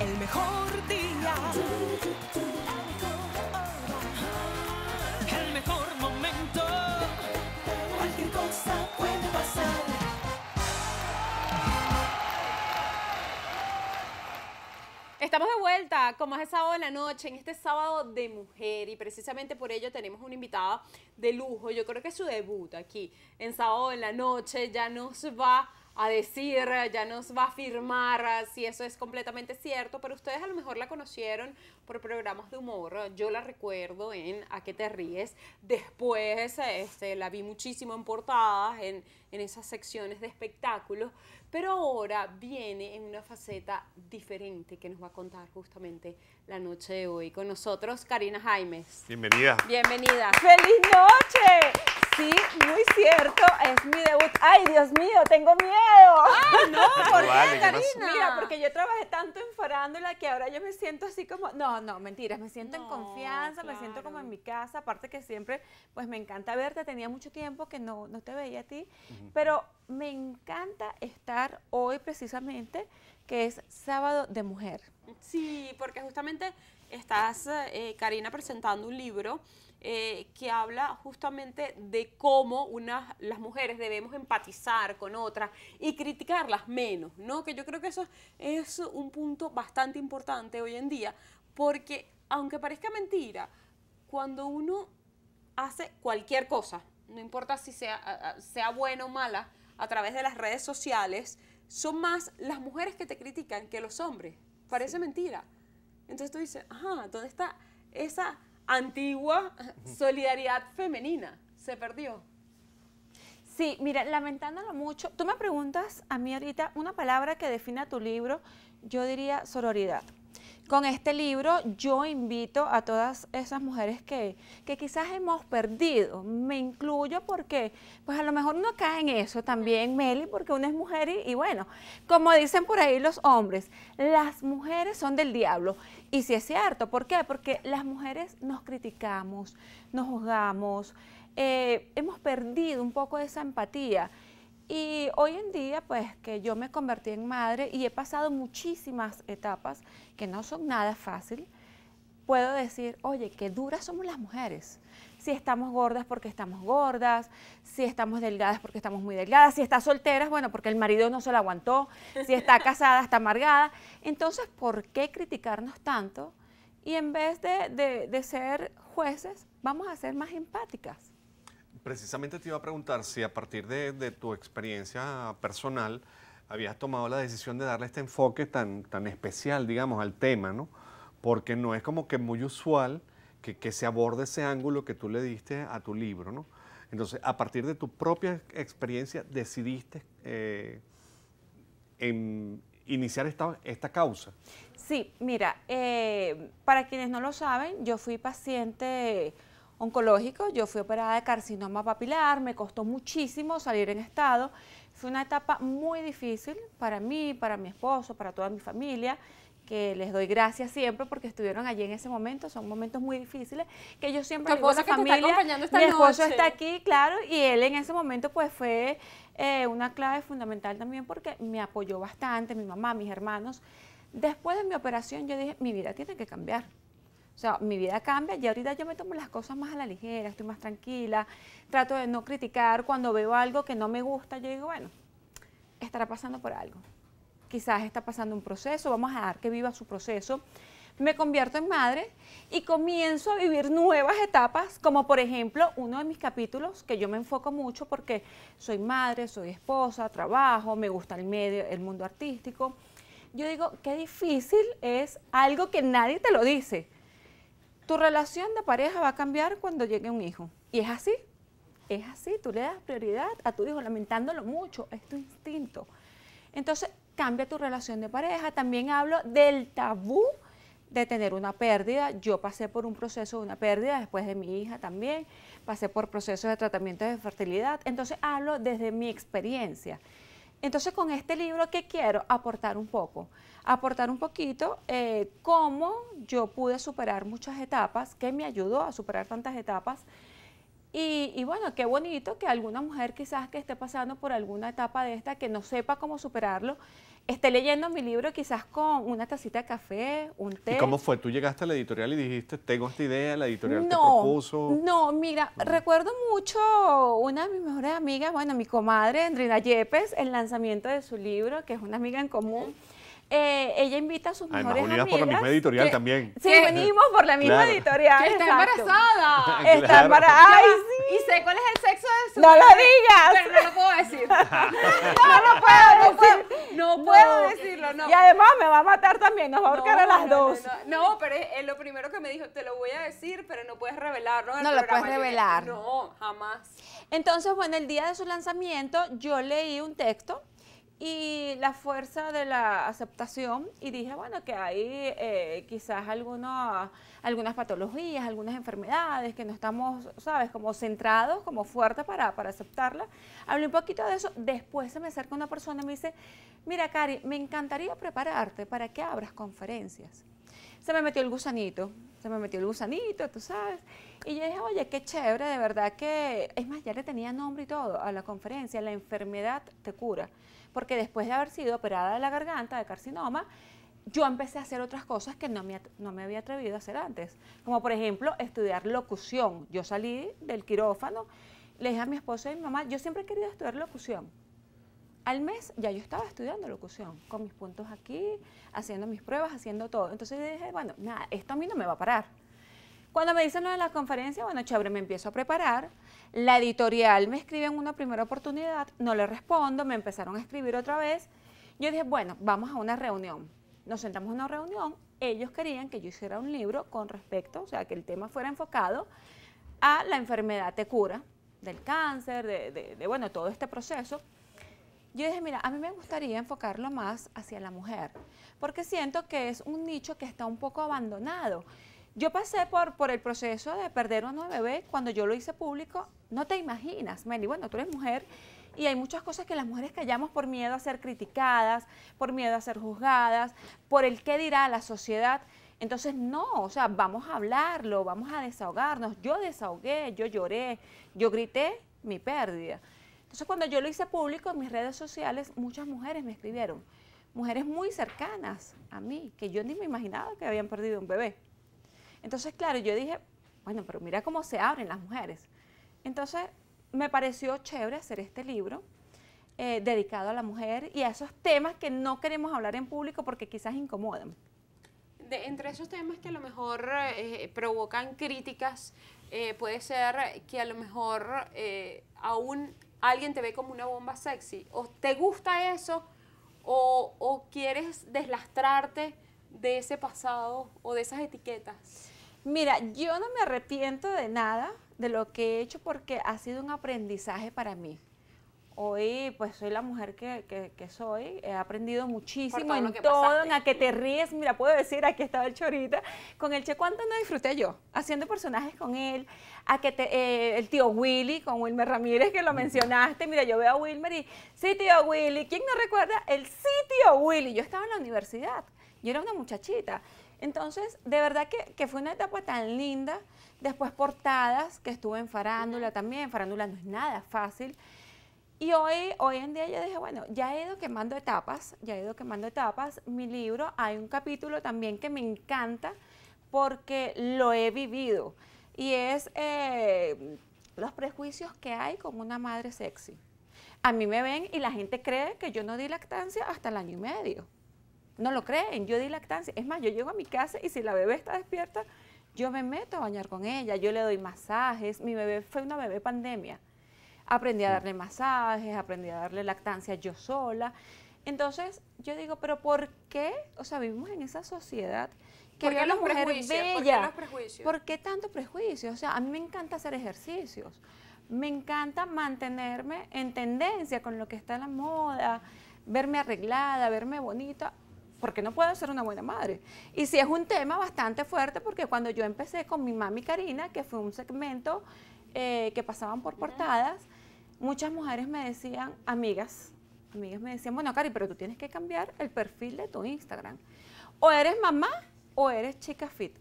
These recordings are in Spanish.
el mejor día, el mejor momento. Cualquier cosa puede pasar. Estamos de vuelta como es sábado de la noche en este sábado de mujer y precisamente por ello tenemos una invitada de lujo. Yo creo que es su debut aquí en sábado de la noche ya nos va a decir, ya nos va a afirmar si eso es completamente cierto, pero ustedes a lo mejor la conocieron por programas de humor. Yo la recuerdo en A qué te ríes. Después este, la vi muchísimo en portadas, en, en esas secciones de espectáculos, pero ahora viene en una faceta diferente que nos va a contar justamente la noche de hoy. Con nosotros, Karina Jaimes. Bienvenida. Bienvenida. ¡Feliz noche! Sí, muy cierto, es mi debut. Ay, Dios mío, tengo miedo. Ay, ah, no, ¿por qué, Karina? Mira, porque yo trabajé tanto en farándula que ahora yo me siento así como, no, no, mentiras, me siento en confianza, me siento como en mi casa, aparte que siempre, pues me encanta verte, tenía mucho tiempo que no, no te veía a ti, pero me encanta estar hoy precisamente, que es sábado de mujer. Sí, porque justamente estás, eh, Karina, presentando un libro eh, que habla justamente de cómo las mujeres debemos empatizar con otras y criticarlas menos, ¿no? Que yo creo que eso es un punto bastante importante hoy en día, porque aunque parezca mentira, cuando uno hace cualquier cosa, no importa si sea, sea buena o mala, a través de las redes sociales, son más las mujeres que te critican que los hombres. Parece mentira. Entonces tú dices, ajá, ¿dónde está esa antigua solidaridad femenina se perdió. Sí, mira, lamentándolo mucho, tú me preguntas a mí ahorita una palabra que defina tu libro, yo diría sororidad con este libro yo invito a todas esas mujeres que, quizás hemos perdido, me incluyo porque pues a lo mejor no cae en eso también, Meli, porque uno es mujer y, bueno, como dicen por ahí los hombres, las mujeres son del diablo. Y si es cierto, ¿por qué? Porque las mujeres nos criticamos, nos juzgamos, eh, hemos perdido un poco esa empatía y hoy en día, pues que yo me convertí en madre y he pasado muchísimas etapas que no son nada fácil, puedo decir, oye, qué duras somos las mujeres. Si estamos gordas porque estamos gordas, si estamos delgadas porque estamos muy delgadas, si está solteras, bueno, porque el marido no se la aguantó, si está casada, está amargada. Entonces, ¿por qué criticarnos tanto? Y en vez de ser jueces, vamos a ser más empáticas. Precisamente te iba a preguntar si a partir de, tu experiencia personal habías tomado la decisión de darle este enfoque tan, tan especial, digamos, al tema, ¿no? Porque no es como que muy usual que, se aborde ese ángulo que tú le diste a tu libro, ¿no? Entonces, a partir de tu propia experiencia, decidiste eh, iniciar esta, esta causa. Sí, mira, eh, para quienes no lo saben, yo fui paciente oncológico. Yo fui operada de carcinoma papilar, me costó muchísimo salir en estado. Fue una etapa muy difícil para mí, para mi esposo, para toda mi familia que les doy gracias siempre porque estuvieron allí en ese momento, son momentos muy difíciles, que yo siempre digo la familia, mi esposo está aquí, claro, y él en ese momento pues fue eh, una clave fundamental también porque me apoyó bastante, mi mamá, mis hermanos. Después de mi operación yo dije, mi vida tiene que cambiar, o sea, mi vida cambia y ahorita yo me tomo las cosas más a la ligera, estoy más tranquila, trato de no criticar. Cuando veo algo que no me gusta, yo digo, bueno, estará pasando por algo. Quizás está pasando un proceso, vamos a dar que viva su proceso. Me convierto en madre y comienzo a vivir nuevas etapas, como por ejemplo uno de mis capítulos que yo me enfoco mucho porque soy madre, soy esposa, trabajo, me gusta el medio, el mundo artístico. Yo digo, qué difícil es algo que nadie te lo dice tu relación de pareja va a cambiar cuando llegue un hijo. Y es así, es así, tú le das prioridad a tu hijo, lamentándolo mucho, es tu instinto. Entonces, cambia tu relación de pareja. También hablo del tabú de tener una pérdida. Yo pasé por un proceso de una pérdida después de mi hija también, pasé por procesos de tratamiento de fertilidad. Entonces hablo desde mi experiencia. Entonces con este libro, que quiero? Aportar un poco, aportar un poquito eh, cómo yo pude superar muchas etapas, qué me ayudó a superar tantas etapas. Y, y, bueno, qué bonito que alguna mujer quizás que esté pasando por alguna etapa de esta, que no sepa cómo superarlo, esté leyendo mi libro quizás con una tacita de café, un té. ¿Y cómo fue? ¿Tú llegaste a la editorial y dijiste, tengo esta idea, la editorial te propuso? No, mira, recuerdo mucho una de mis mejores amigas, bueno, mi comadre, Andrina Yepes, el lanzamiento de su libro, que es una amiga en común. Eh, ella invita a sus Además, mejores unidas por la misma editorial también. Sí, venimos por la misma editorial. Que está embarazada. Está embarazada. Ay, sí. Y sé cuál es el sexo de su No lo digas. Pero no lo puedo decir. no no puedo no Puedo, no puedo decirlo, no. Y además me va a matar también, nos va a ahorcar a las dos. No, pero es, lo primero que me dijo, te lo voy a decir, pero no puedes revelarlo. No lo puedes revelar. no, jamás. Entonces, bueno, el día de su lanzamiento yo leí un texto y la fuerza de la aceptación y dije, bueno, que hay eh, quizás algunas patologías, algunas enfermedades que no estamos, sabes, como centrados, como fuertes para, para aceptarla. Hablé un poquito de eso, después se me acerca una persona y me dice, mira Cari, me encantaría prepararte para que abras conferencias. Se me metió el gusanito, se me metió el gusanito, tú sabes. Y yo dije, oye, qué chévere, de verdad que, es más, ya le tenía nombre y todo a la conferencia, la enfermedad te cura. Porque después de haber sido operada de la garganta, de carcinoma, yo empecé a hacer otras cosas que no me, había atrevido a hacer antes. Como por ejemplo, estudiar locución. Yo salí del quirófano, le dije a mi esposo y a mi mamá, yo siempre he querido estudiar locución al mes ya yo estaba estudiando locución, con mis puntos aquí, haciendo mis pruebas, haciendo todo. Entonces dije, bueno, nada, esto a mí no me va a parar. Cuando me dicen lo de la conferencia, bueno, chévere, me empiezo a preparar. La editorial me escribe en una primera oportunidad, no le respondo, me empezaron a escribir otra vez. Yo dije, bueno, vamos a una reunión. Nos sentamos en una reunión, ellos querían que yo hiciera un libro con respecto, o sea, que el tema fuera enfocado a la enfermedad de cura, del cáncer, de, de, de bueno, todo este proceso yo dije, mira, a mí me gustaría enfocarlo más hacia la mujer, porque siento que es un nicho que está un poco abandonado. Yo pasé por, el proceso de perder a de bebé cuando yo lo hice público. No te imaginas, Meli. Bueno, tú eres mujer y hay muchas cosas que las mujeres callamos por miedo a ser criticadas, por miedo a ser juzgadas, por el qué dirá la sociedad. Entonces, no, o sea, vamos a hablarlo, vamos a desahogarnos. Yo desahogué, yo lloré, yo grité mi pérdida. Entonces cuando yo lo hice público en mis redes sociales, muchas mujeres me escribieron, mujeres muy cercanas a mí, que yo ni me imaginaba que habían perdido un bebé. Entonces, claro, yo dije, bueno, pero mira cómo se abren las mujeres. Entonces, me pareció chévere hacer este libro eh, dedicado a la mujer y a esos temas que no queremos hablar en público porque quizás incomodan. entre esos temas que a lo mejor eh, provocan críticas, eh, puede ser que a lo mejor aún alguien te ve como una bomba sexy. O te gusta eso, o, o quieres deslastrarte de ese pasado o de esas etiquetas. Mira, yo no me arrepiento de nada de lo que he hecho porque ha sido un aprendizaje para mí hoy pues soy la mujer que, que, soy, he aprendido muchísimo en todo, en a que te ríes, mira, puedo decir, aquí estaba el chorita, con el Che cuánto no disfruté yo, haciendo personajes con él, a que eh, el tío Willy, con Wilmer Ramírez que lo mencionaste, mira, yo veo a Wilmer y, sí tío Willy, ¿quién no recuerda? El sí tío Willy, yo estaba en la universidad, yo era una muchachita, entonces, de verdad que, que, fue una etapa tan linda. Después portadas, que estuve en farándula también. Farándula no es nada fácil. Y hoy, hoy en día yo dije, bueno, ya he ido quemando etapas, ya he ido quemando etapas. Mi libro, hay un capítulo también que me encanta porque lo he vivido y es eh, los prejuicios que hay con una madre sexy. A mí me ven y la gente cree que yo no di lactancia hasta el año y medio. No lo creen, yo di lactancia. Es más, yo llego a mi casa y si la bebé está despierta, yo me meto a bañar con ella, yo le doy masajes. Mi bebé fue una bebé pandemia. Aprendí a darle masajes, aprendí a darle lactancia yo sola. Entonces, yo digo, pero ¿por qué? O sea, vivimos en esa sociedad que ve a la mujer bella. ¿Por qué, tanto prejuicio? O sea, a mí me encanta hacer ejercicios. Me encanta mantenerme en tendencia con lo que está en la moda, verme arreglada, verme bonita, porque no puedo ser una buena madre. Y sí es un tema bastante fuerte porque cuando yo empecé con mi mami Karina, que fue un segmento eh, que pasaban por portadas, muchas mujeres me decían, amigas, amigas me decían, bueno, Cari, pero tú tienes que cambiar el perfil de tu Instagram. O eres mamá o eres chica fit.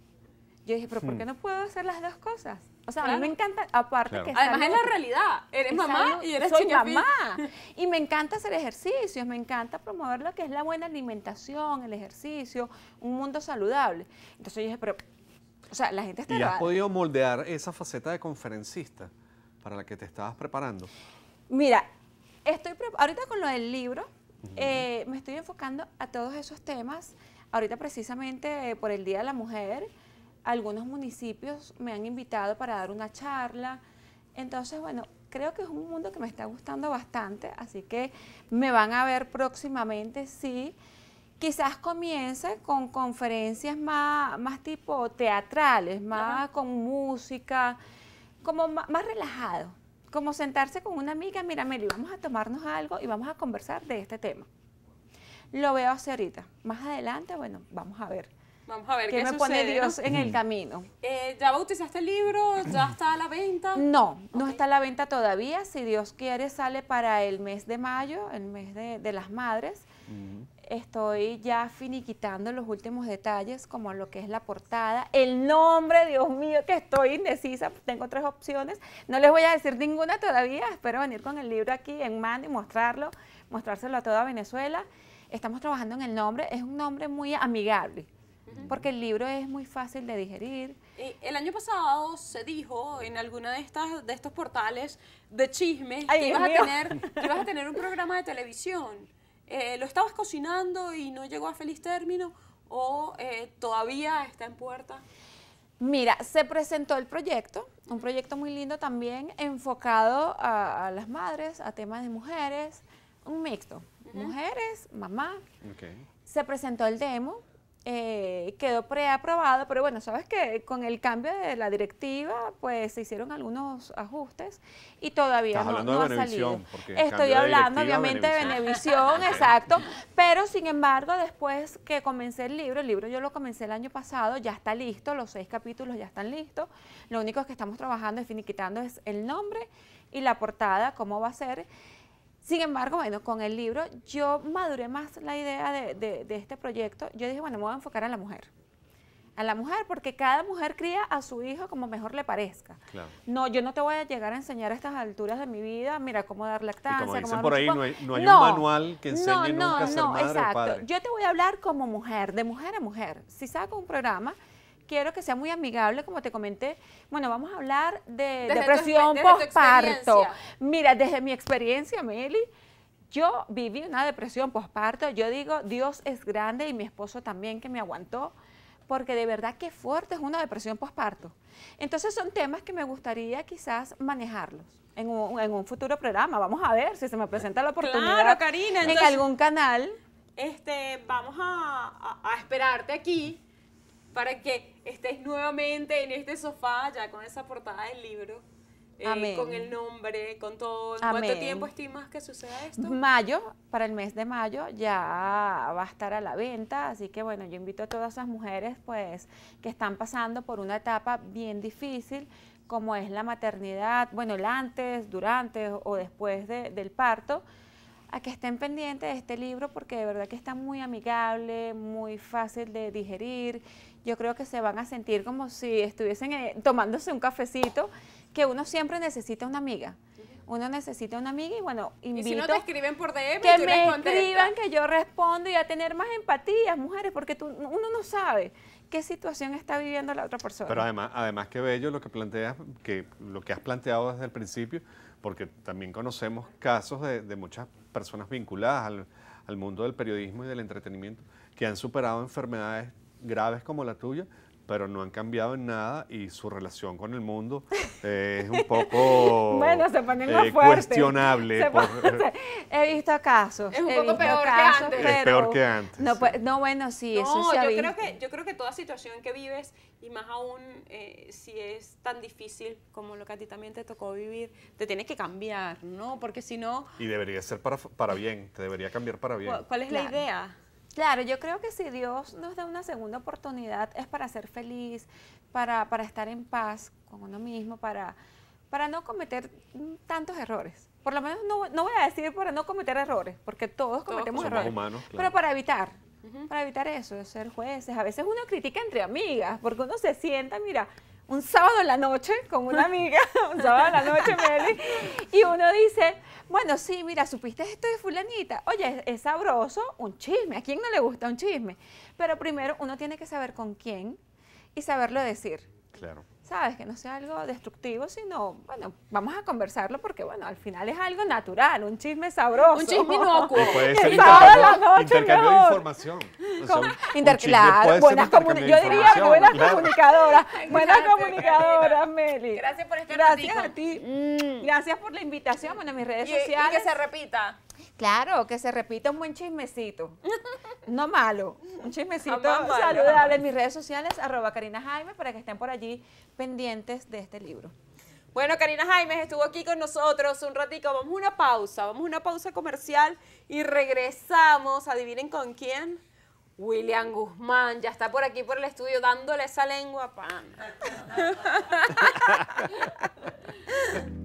Yo dije, pero ¿por qué hmm. no puedo hacer las dos cosas? O sea, a mí me encanta, aparte que... Además es la realidad, eres mamá y eres chica mamá. Y me encanta hacer ejercicios, me encanta promover lo que es la buena alimentación, el ejercicio, un mundo saludable. Entonces yo dije, pero o sea, la gente está... ¿Y has podido moldear esa faceta de conferencista para la que te estabas preparando? Mira, estoy ahorita con lo del libro, eh, me estoy enfocando a todos esos temas. Ahorita precisamente eh, por el Día de la Mujer, algunos municipios me han invitado para dar una charla. Entonces, bueno, creo que es un mundo que me está gustando bastante, así que me van a ver próximamente, sí quizás comience con conferencias más, más tipo teatrales, más con música, como más, relajado, como sentarse con una amiga, mira Meli, vamos a tomarnos algo y vamos a conversar de este tema. Lo veo hacia ahorita, más adelante, bueno, vamos a ver. Vamos a ver qué, qué me pone Dios en el mm. camino. Eh, ¿Ya bautizaste el libro? ¿Ya está a la venta? No, no está a la venta todavía. Si Dios quiere, sale para el mes de mayo, el mes de, las madres estoy ya finiquitando los últimos detalles, como lo que es la portada, el nombre, Dios mío, que estoy indecisa, tengo tres opciones, no les voy a decir ninguna todavía, espero venir con el libro aquí en mano y mostrarlo, mostrárselo a toda Venezuela. Estamos trabajando en el nombre, es un nombre muy amigable, porque el libro es muy fácil de digerir. El año pasado se dijo en alguno de, estas, de estos portales de chismes que, a tener, que ibas a tener un programa de televisión. Eh, lo estabas cocinando y no llegó a feliz término o eh, todavía está en puerta? Mira, se presentó el proyecto, un proyecto muy lindo también enfocado a, las madres, a temas de mujeres, un mixto, mujeres, mamá. Se presentó el demo, eh, quedó preaprobado, pero bueno, sabes que con el cambio de la directiva, pues se hicieron algunos ajustes y todavía no, ha salido. Estoy hablando, obviamente, de Benevisión, exacto, pero sin embargo, después que comencé el libro, el libro yo lo comencé el año pasado, ya está listo, los seis capítulos ya están listos, lo único que estamos trabajando es finiquitando es el nombre y la portada, cómo va a ser, sin embargo, bueno, con el libro yo maduré más la idea de, este proyecto. Yo dije, bueno, me voy a enfocar a la mujer. A la mujer, porque cada mujer cría a su hijo como mejor le parezca. No, yo no te voy a llegar a enseñar a estas alturas de mi vida, mira cómo dar lactancia. por ahí, no hay, un manual que enseñe nunca a ser madre exacto. Yo te voy a hablar como mujer, de mujer a mujer. Si saco un programa, quiero que sea muy amigable, como te comenté. Bueno, vamos a hablar de depresión posparto. Mira, desde mi experiencia, Meli, yo viví una depresión posparto. Yo digo, Dios es grande y mi esposo también que me aguantó, porque de verdad que fuerte es una depresión postparto. Entonces son temas que me gustaría quizás manejarlos. En un, en un futuro programa, vamos a ver si se me presenta la oportunidad claro, Karina, en algún canal. Este, vamos a esperarte aquí para que estés nuevamente en este sofá ya con esa portada del libro. Eh, con el nombre, con todo. ¿Cuánto tiempo estimas que suceda esto? Mayo, para el mes de mayo ya va a estar a la venta, así que bueno, yo invito a todas esas mujeres pues que están pasando por una etapa bien difícil como es la maternidad, bueno, el antes, durante o después del parto, a que estén pendientes de este libro porque de verdad que está muy amigable, muy fácil de digerir yo creo que se van a sentir como si estuviesen eh, tomándose un cafecito, que uno siempre necesita una amiga. Uno necesita una amiga y bueno, invito... Y si no te escriben por DM, que me escriban, que yo respondo y a tener más empatía, mujeres, porque tú, uno no sabe qué situación está viviendo la otra persona. Pero además, además que bello lo que planteas, que lo que has planteado desde el principio, porque también conocemos casos de, muchas personas vinculadas al mundo del periodismo y del entretenimiento que han superado enfermedades graves como la tuya, pero no han cambiado en nada y su relación con el mundo eh, es un poco bueno, se eh, cuestionable. he visto casos. Es un poco peor que antes. Es peor que antes. No, bueno, sí, no, yo Creo que, yo creo que toda situación que vives, y más aún eh, si es tan difícil como lo que a ti también te tocó vivir, te tienes que cambiar, ¿no? Porque si no... Y debería ser para, para bien, te debería cambiar para bien. ¿Cuál es la idea? Claro, yo creo que si Dios nos da una segunda oportunidad es para ser feliz, para, estar en paz con uno mismo, para, para no cometer tantos errores. Por lo menos no, no voy a decir para no cometer errores, porque todos, cometemos somos Humanos, Pero para evitar, para evitar eso, ser jueces. A veces uno critica entre amigas, porque uno se sienta, mira, un sábado en la noche con una amiga, un sábado en la noche, Meli, y uno dice, bueno, sí, mira, supiste esto de fulanita. Oye, es, sabroso un chisme, ¿a quién no le gusta un chisme? Pero primero uno tiene que saber con quién y saberlo decir. Claro. ¿sabes? Que no sea algo destructivo, sino, bueno, vamos a conversarlo porque, bueno, al final es algo natural, un chisme sabroso. Un chisme inocuo. Puede ser intercambio, intercambio de información. O claro, buenas yo diría buenas comunicadoras, buenas comunicadoras, Meli. Gracias por estar Gracias a ti. Mm. Gracias por la invitación, bueno, mis redes sociales. Y que se repita. Claro, que se repita un buen chismecito. No malo, un chismecito saludable en mis redes sociales, arroba Karina Jaime, para que estén por allí pendientes de este libro. Bueno, Karina Jaime estuvo aquí con nosotros un ratito, Vamos a una pausa, vamos a una pausa comercial y regresamos. Adivinen con quién. William Guzmán ya está por aquí por el estudio dándole esa lengua pan.